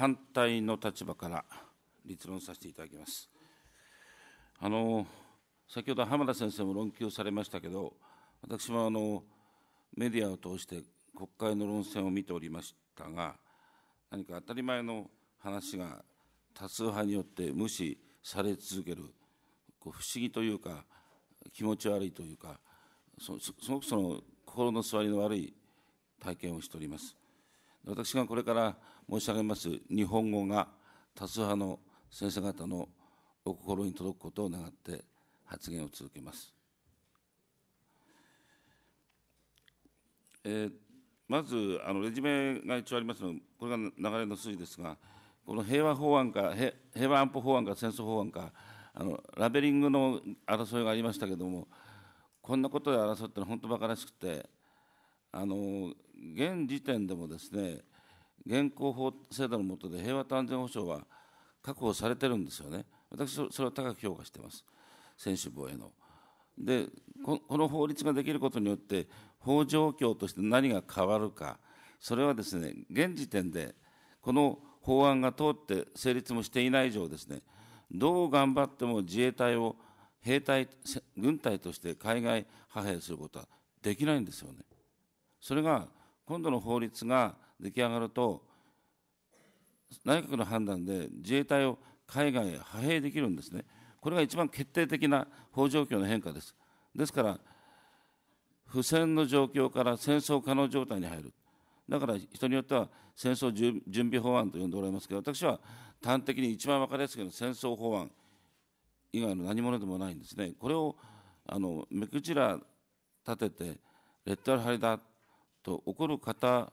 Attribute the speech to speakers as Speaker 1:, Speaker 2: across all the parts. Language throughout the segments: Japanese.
Speaker 1: 反対の立場から立論させていただきます。あの先ほど浜田先生も論及されましたけど、私もあのメディアを通して国会の論戦を見ておりましたが、何か当たり前の話が多数派によって無視され続ける、こう不思議というか、気持ち悪いというか、すごくその心の座りの悪い体験をしております。私がこれから申し上げます日本語が多数派の先生方のお心に届くことを願って発言を続けます。えー、まずあのレジュメが一応ありますのこれが流れの筋ですが、この平和法案か、平和安保法案か、戦争法案か、あのラベリングの争いがありましたけれども、こんなことで争ってのは本当馬鹿らしくて、あの現時点でもですね現行法制度の下で平和と安全保障は確保されてるんですよね、私、それは高く評価してます、専守防衛の。でこの法律ができることによって、法状況として何が変わるか、それはですね、現時点で、この法案が通って成立もしていない以上ですね、どう頑張っても自衛隊を兵隊、軍隊として海外派兵することはできないんですよね。それが今度の法律が出来上がると、内閣の判断で自衛隊を海外へ派兵できるんですね、これが一番決定的な法状況の変化です。ですから、不戦の状況から戦争可能状態に入る、だから人によっては戦争準備法案と呼んでおられますけど、私は端的に一番分かりやすいの戦争法案以外の何者でもないんですね、これをあの目くじら立てて、レッドアルハリだと起こる方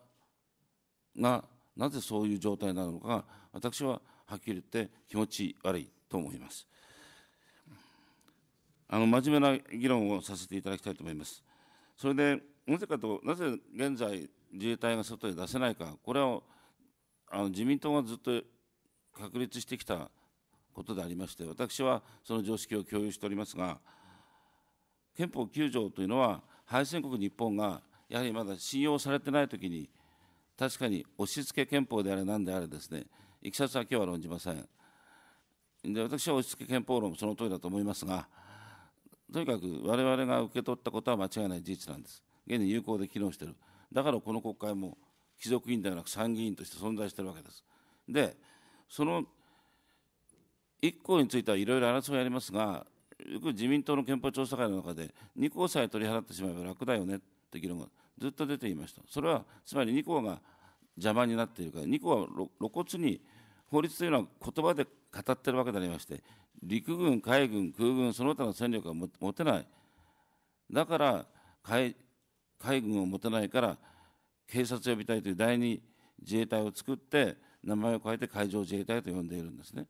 Speaker 1: がなぜそういう状態なのか私ははっきり言って気持ち悪いと思います。あの真面目な議論をさせていただきたいと思います。それでなぜかとなぜ現在自衛隊が外へ出せないかこれはあの自民党がずっと確立してきたことでありまして私はその常識を共有しておりますが憲法9条というのは敗戦国日本がやはりまだ信用されてないときに、確かに押し付け憲法であれなんであれですね、いきさつは今日は論じません。で私は押し付け憲法論もその通りだと思いますが、とにかく我々が受け取ったことは間違いない事実なんです。現に有効で機能している。だからこの国会も貴族委員ではなく参議院として存在しているわけです。で、その1項についてはいろいろ争いありますが、よく自民党の憲法調査会の中で、2項さえ取り払ってしまえば楽だよねとい議論がずっと出ていました。それはつまり2項が邪魔になっているから、2項は露骨に法律というのは言葉で語ってるわけでありまして、陸軍、海軍、空軍、その他の戦力は持てない。だから海、海軍を持てないから、警察呼びたいという第二自衛隊を作って、名前を変えて海上自衛隊と呼んでいるんですね。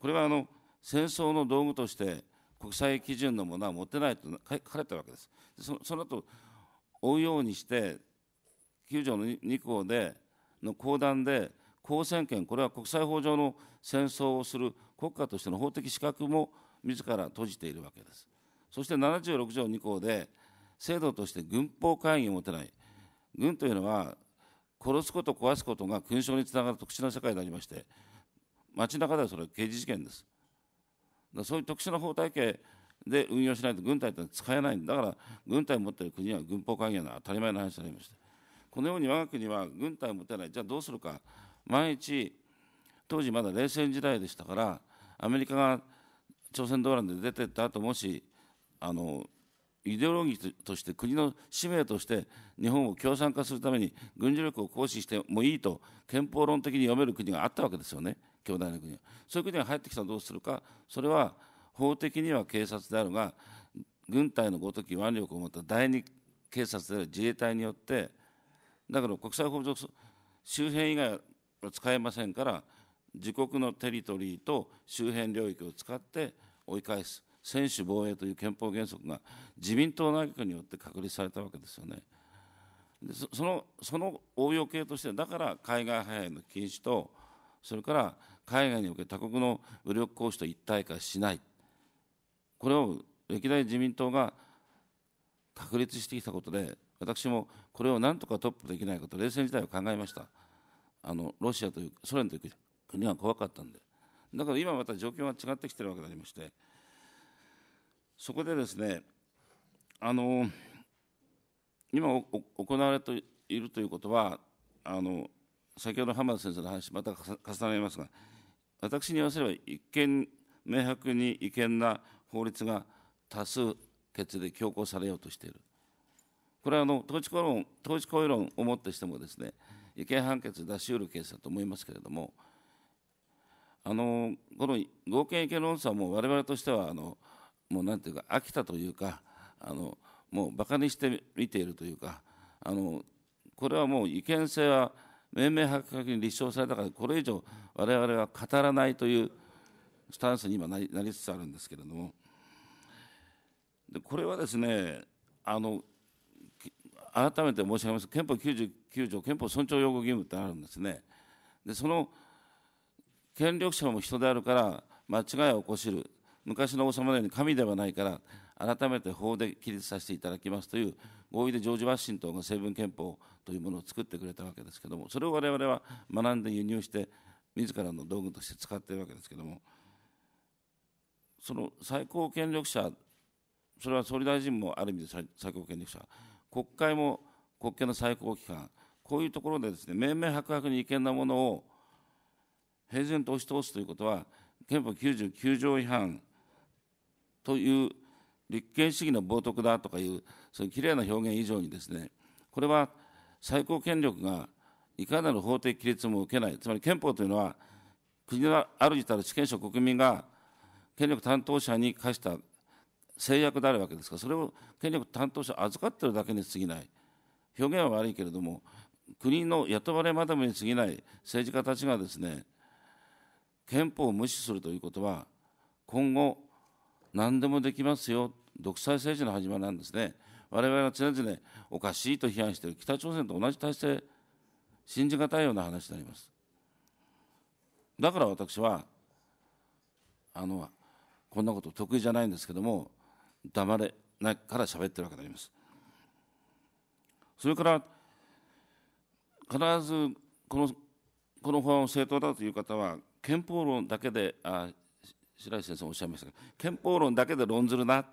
Speaker 1: これはあの戦争の道具として国際基準のものは持てないと書かれたわけです。そその後追うようにして9条の2項での公団で公選権これは国際法上の戦争をする国家としての法的資格も自ら閉じているわけです。そして76条2項で制度として軍法会議を持てない軍というのは殺すこと壊すことが勲章につながる特殊な世界でありまして街中ではそれは刑事事件です。そういう特殊な法体系で運用しないと軍隊って使えないんだから軍隊を持っている国は軍法関係の当たり前の話になりましたこのように我が国は軍隊を持てないじゃあどうするか毎日当時まだ冷戦時代でしたからアメリカが朝鮮動乱で出てった後もしあのイデオロギーとして国の使命として日本を共産化するために軍事力を行使してもいいと憲法論的に読める国があったわけですよね。兄弟の国そういう国が入ってきたらどうするかそれは法的には警察であるが軍隊のごとき腕力を持った第二警察である自衛隊によってだから国際法上周辺以外は使えませんから自国のテリトリーと周辺領域を使って追い返す専守防衛という憲法原則が自民党内閣によって確立されたわけですよね。でそのその応用系としてだから海外派兵の禁止とそれから海外における他国の武力行使と一体化しない、これを歴代自民党が確立してきたことで、私もこれをなんとかトップできないかと冷戦時代を考えました。あのロシアというソ連という国は怖かったんで。だから今また状況が違ってきてるわけでありまして、そこでですね、あの今行われているということは、あの先ほど浜田先生の話、また重なりますが、私に言わせれば一見明白に違憲な法律が多数決で強行されようとしている。これはあの統治公論統治公論をもってしてもですね違憲判決出し得るケースだと思いますけれどもあのこの合憲違憲論争はもう我々としてはあのもうなんていうか飽きたというかあのもうバカにして見ているというかあのこれはもう違憲性は明明白白に立証されたからこれ以上我々は語らないというスタンスに今なりつつあるんですけれどもでこれはですねあの改めて申し上げます憲法99条憲法尊重擁護義務ってあるんですね。でその権力者も人であるから間違いを起こしる昔の王様のように神ではないから改めて法で規律させていただきますという合意でジョージ・ワシントンが成文憲法というものを作ってくれたわけですけどもそれを我々は学んで輸入して自らの道具として使っているわけですけどもその最高権力者それは総理大臣もある意味で最高権力者国会も国権の最高機関こういうところでですね明明白々に違憲なものを平然と押し通すということは憲法99条違反という立憲主義の冒涜だとかいうそういうきれいな表現以上にですねこれは最高権力がいかなる法的規律も受けないつまり憲法というのは国の主たる主権者国民が権力担当者に課した制約であるわけですからそれを権力担当者預かっているだけに過ぎない表現は悪いけれども国の雇われまでめに過ぎない政治家たちがですね憲法を無視するということは今後何でもできますよ独裁政治の始まりなんですね我々は常々おかしいと批判している北朝鮮と同じ体制信じがたいような話になりますだから私はあのこんなこと得意じゃないんですけども黙れないから喋ってるわけでありますそれから必ずこのこの法案を正当だという方は憲法論だけであ白石先生おっしゃいましたが憲法論だけで論ずるな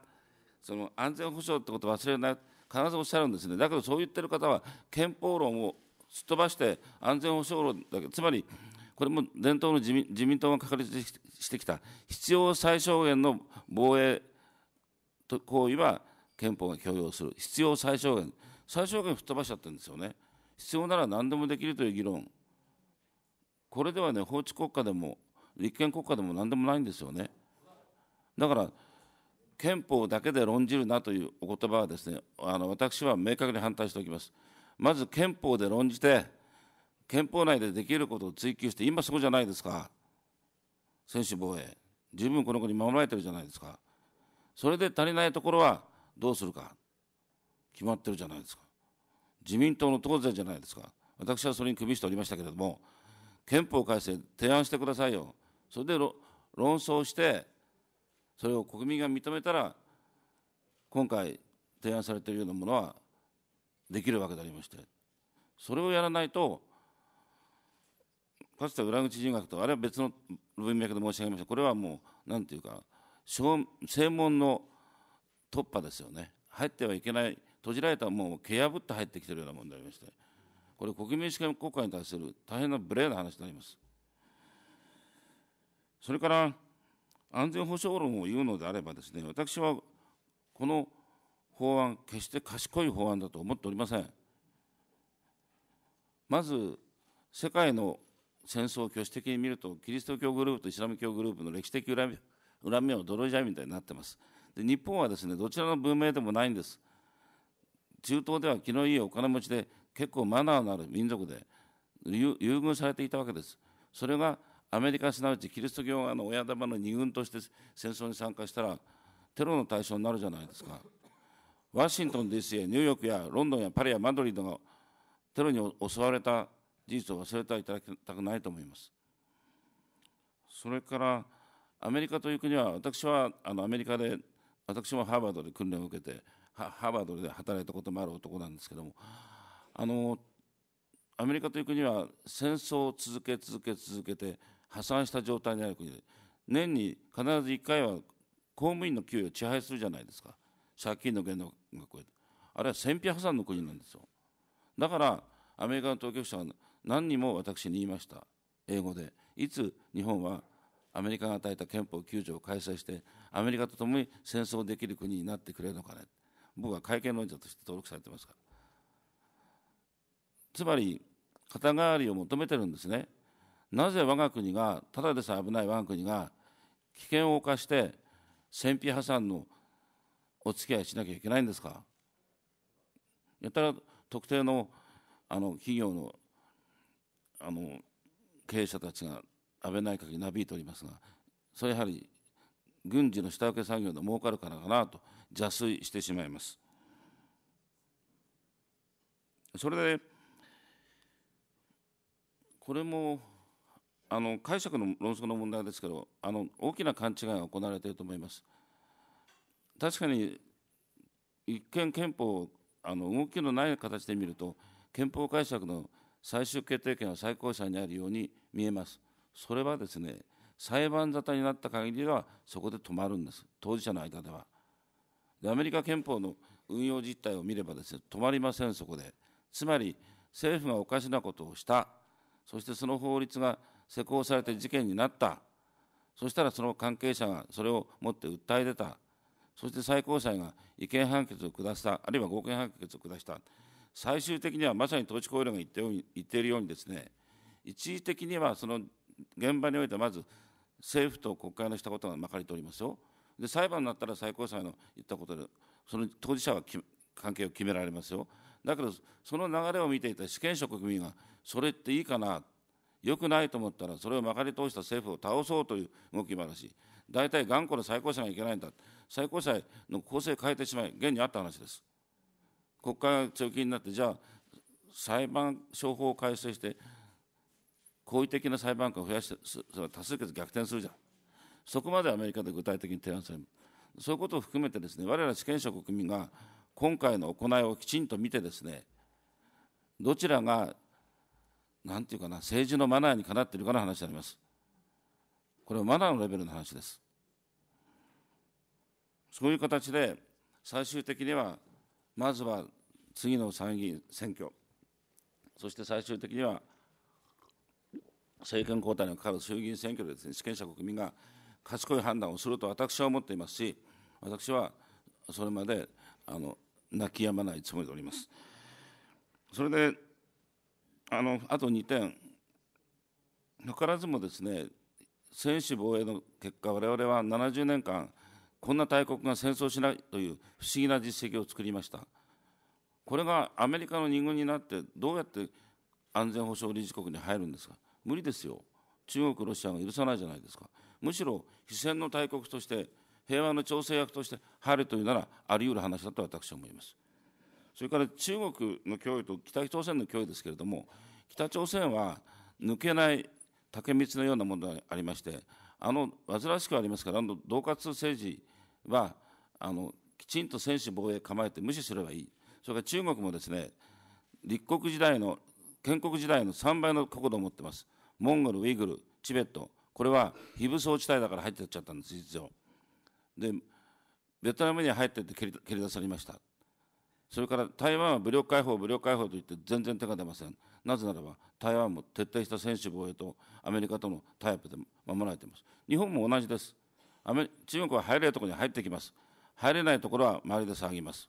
Speaker 1: その安全保障ってことを忘れるな必ずおっしゃるんですねだけどそう言ってる方は憲法論をすっ飛ばして安全保障論だけつまりこれも伝統の自民自民党が確立してきた必要最小限の防衛行為は憲法が許容する必要最小限最小限吹っ飛ばしちゃってるんですよね必要なら何でもできるという議論これではね法治国家でも立憲国家でも何でもないんですよね。だから憲法だけで論じるなというお言葉はですね、あの私は明確に反対しておきます。まず憲法で論じて、憲法内でできることを追求して、今そこじゃないですか。専守防衛。十分この国守られてるじゃないですか。それで足りないところはどうするか。決まってるじゃないですか。自民党の党税じゃないですか。私はそれに首しておりましたけれども、憲法改正提案してくださいよ。それで論争してそれを国民が認めたら今回提案されているようなものはできるわけでありましてそれをやらないとかつて裏口人学とあれは別の文脈で申し上げましたこれはもう何て言うか正門の突破ですよね入ってはいけない閉じられたもう蹴破って入ってきてるようなものでありましてこれ国民主権国家に対する大変な無礼な話になります。それから安全保障論を言うのであればですね、私はこの法案、決して賢い法案だと思っておりません。まず、世界の戦争を挙手的に見ると、キリスト教グループとイスラム教グループの歴史的恨み恨みを泥じゃみみたいになってます。で日本はですね、どちらの文明でもないんです。中東では気のいいお金持ちで、結構マナーのある民族で優遇されていたわけです。それがアメリカすなわちキリスト教側の親玉の二軍として戦争に参加したらテロの対象になるじゃないですか。ワシントン DC やニューヨークやロンドンやパリやマドリードがテロに襲われた事実を忘れてはいただきたくないと思います。それからアメリカという国は私はあのアメリカで私もハーバードで訓練を受けてハーバードで働いたこともある男なんですけどもあのアメリカという国は戦争を続け続け続けて破産した状態にある国で年に必ず1回は公務員の給与を支配するじゃないですか借金の限度が超えてあれは戦費破産の国なんですよだからアメリカの当局者は何人も私に言いました英語でいつ日本はアメリカが与えた憲法9条を改正してアメリカと共に戦争できる国になってくれるのかね僕は会見論者として登録されてますからつまり肩代わりを求めてるんですねなぜ我が国がただでさえ危ない我が国が危険を冒して戦費破産のお付き合いしなきゃいけないんですかやったら特定のあの企業のあの経営者たちが安倍内閣になびいておりますがそれやはり軍事の下請け作業で儲かるからかなと邪推してしまいます。それでこれもあの解釈の論争の問題ですけどあの大きな勘違いが行われていると思います。確かに一見憲法あの動きのない形で見ると憲法解釈の最終決定権は最高裁にあるように見えます。それはですね裁判沙汰になった限りはそこで止まるんです当事者の間では。でアメリカ憲法の運用実態を見ればですね止まりませんそこで。つまり政府がおかしなことをしたそしてその法律が施行されて事件になったそしたらその関係者がそれをもって訴え出たそして最高裁が違憲判決を下したあるいは合憲判決を下した最終的にはまさに統治行為が言って言っているようにですね一時的にはその現場においてまず政府と国会のしたことがまかりておりますよで裁判になったら最高裁の言ったことでその当事者は関係を決められますよだけどその流れを見ていた主権者国民がそれっていいかな良くないと思ったらそれをまかり通した政府を倒そうという動きもあるし大体頑固な最高裁がいけないんだ最高裁の構成変えてしまい現にあった話です国会が強気になってじゃあ裁判所法を改正して好意的な裁判官を増やしてそれは多数決逆転するじゃんそこまでアメリカで具体的に提案されるそういうことを含めてですね我々主権者国民が今回の行いをきちんと見てですねどちらがんていうかな、政治のマナーにかなっているかの話であります。これはマナーのレベルの話です。そういう形で、最終的には、まずは次の参議院選挙、そして最終的には政権交代にかかる衆議院選挙でです、ね、主権者国民が賢い判断をすると私は思っていますし、私はそれまであの泣き止まないつもりでおります。それであのあと2点、図らずもですね専守防衛の結果、われわれは70年間、こんな大国が戦争しないという不思議な実績を作りました。これがアメリカの二軍になって、どうやって安全保障理事国に入るんですか、無理ですよ、中国、ロシアが許さないじゃないですか、むしろ非戦の大国として、平和の調整役として入るというなら、あり得る話だと私は思います。それから中国の脅威と北朝鮮の脅威ですけれども、北朝鮮は抜けない竹道のようなものがありまして、あの煩わしくありますから、あの恫喝政治はあのきちんと専守防衛構えて無視すればいい、それから中国もですね、立国時代の、建国時代の3倍の国土を持ってます、モンゴル、ウイグル、チベット、これは非武装地帯だから入ってっちゃったんです、実情。で、ベトナムに入ってって蹴り出されました。それから台湾は武力解放、武力解放と言って全然手が出ません。なぜならば、台湾も徹底した専守防衛とアメリカとのタイプで守られています。日本も同じです。アメ中国は入れるところに入ってきます。入れないところは周りで騒ぎます。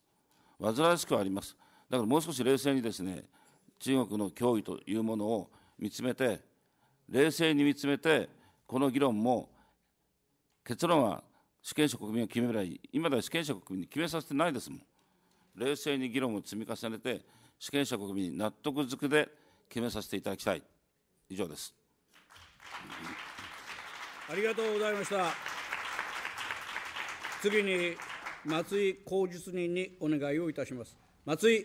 Speaker 1: 煩わしくはあります。だからもう少し冷静にですね、中国の脅威というものを見つめて、冷静に見つめて、この議論も結論は主権者国民が決めればいい。今では主権者国民に決めさせてないですもん。冷静に議論を積み重ねて、主権者国民に納得づくで決めさせていただきたい。以上です。ありがとうございました。次に松井幸述人にお願いをいたします。松井